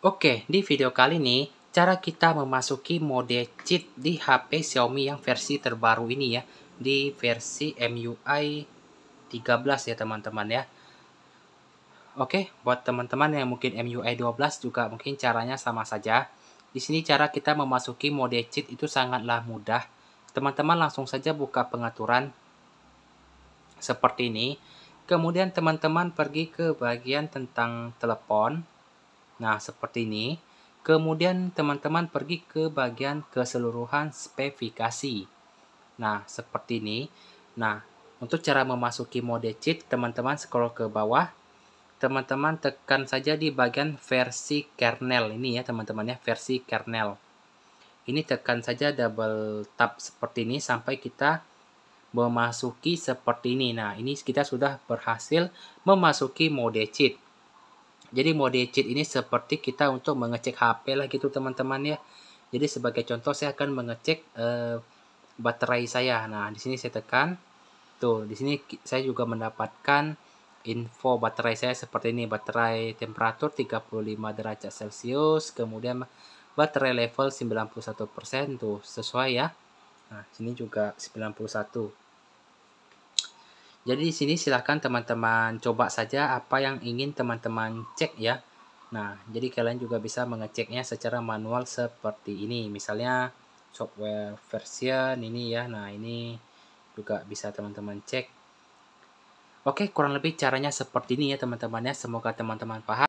Oke, di video kali ini cara kita memasuki mode cheat di HP Xiaomi yang versi terbaru ini ya, di versi MIUI 13 ya teman-teman ya. Oke, buat teman-teman yang mungkin MIUI 12 juga mungkin caranya sama saja. Di sini cara kita memasuki mode cheat itu sangatlah mudah. Teman-teman langsung saja buka pengaturan seperti ini. Kemudian teman-teman pergi ke bagian tentang telepon Nah, seperti ini. Kemudian teman-teman pergi ke bagian keseluruhan spesifikasi. Nah, seperti ini. Nah, untuk cara memasuki mode cheat, teman-teman scroll ke bawah. Teman-teman tekan saja di bagian versi kernel ini ya, teman-teman ya, versi kernel. Ini tekan saja double tap seperti ini sampai kita memasuki seperti ini. Nah, ini kita sudah berhasil memasuki mode cheat. Jadi mode cheat ini seperti kita untuk mengecek HP lah gitu teman-teman ya. Jadi sebagai contoh saya akan mengecek eh, baterai saya. Nah, di sini saya tekan. Tuh, di sini saya juga mendapatkan info baterai saya seperti ini. Baterai temperatur 35 derajat Celcius, kemudian baterai level 91% tuh, sesuai ya. Nah, sini juga 91. Jadi di sini silahkan teman-teman coba saja apa yang ingin teman-teman cek ya. Nah, jadi kalian juga bisa mengeceknya secara manual seperti ini. Misalnya software version ini ya. Nah, ini juga bisa teman-teman cek. Oke, kurang lebih caranya seperti ini ya teman temannya Semoga teman-teman paham.